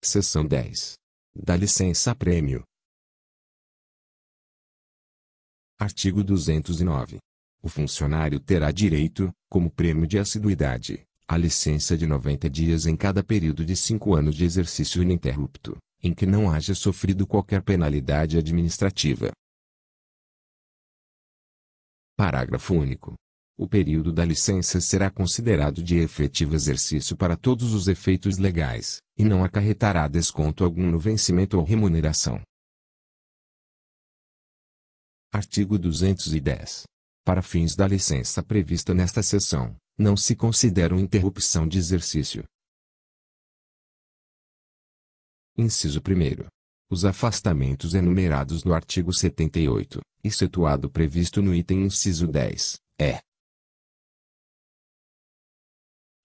Seção 10. Da licença prêmio. Artigo 209. O funcionário terá direito, como prêmio de assiduidade, a licença de 90 dias em cada período de 5 anos de exercício ininterrupto, em que não haja sofrido qualquer penalidade administrativa. Parágrafo único o período da licença será considerado de efetivo exercício para todos os efeitos legais, e não acarretará desconto algum no vencimento ou remuneração. Artigo 210. Para fins da licença prevista nesta seção, não se consideram interrupção de exercício. Inciso 1. Os afastamentos enumerados no artigo 78, excetuado previsto no item inciso 10, é,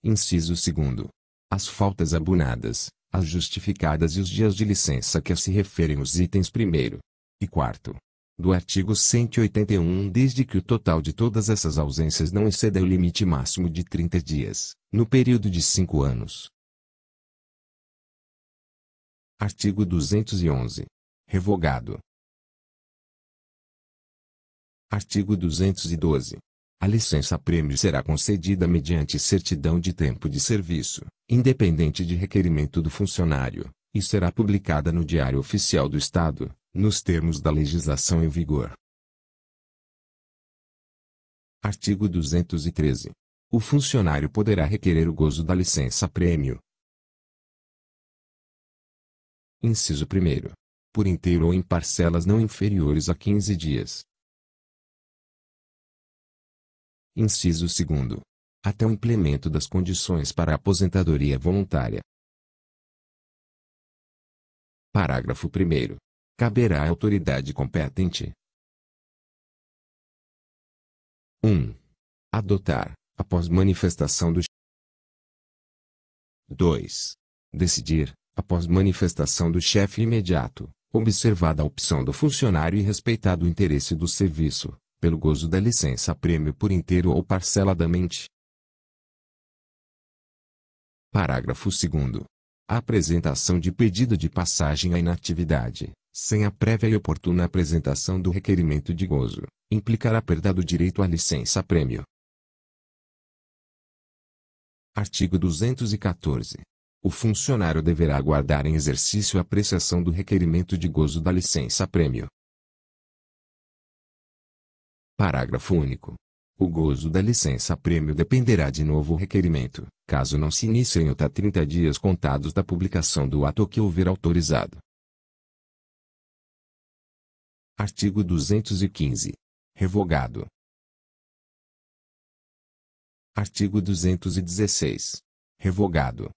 Inciso 2. As faltas abonadas, as justificadas e os dias de licença que se referem os itens 1 e 4 do artigo 181, desde que o total de todas essas ausências não exceda o limite máximo de 30 dias, no período de 5 anos. Artigo 211. Revogado. Artigo 212. A licença-prêmio será concedida mediante certidão de tempo de serviço, independente de requerimento do funcionário, e será publicada no Diário Oficial do Estado, nos termos da legislação em vigor. Artigo 213. O funcionário poderá requerer o gozo da licença-prêmio. Inciso 1. Por inteiro ou em parcelas não inferiores a 15 dias, Inciso 2. Até o implemento das condições para a aposentadoria voluntária. Parágrafo 1. Caberá à autoridade competente. 1. Adotar, após manifestação do 2. Decidir, após manifestação do chefe imediato, observada a opção do funcionário e respeitado o interesse do serviço, pelo gozo da licença prêmio por inteiro ou parceladamente. Parágrafo 2 a apresentação de pedido de passagem à inatividade, sem a prévia e oportuna apresentação do requerimento de gozo, implicará perda do direito à licença-prêmio. Artigo 214. O funcionário deverá aguardar em exercício a apreciação do requerimento de gozo da licença-prêmio, Parágrafo único. O gozo da licença-prêmio dependerá de novo requerimento, caso não se inicie em até 30 dias contados da publicação do ato que houver autorizado. Artigo 215. Revogado. Artigo 216. Revogado.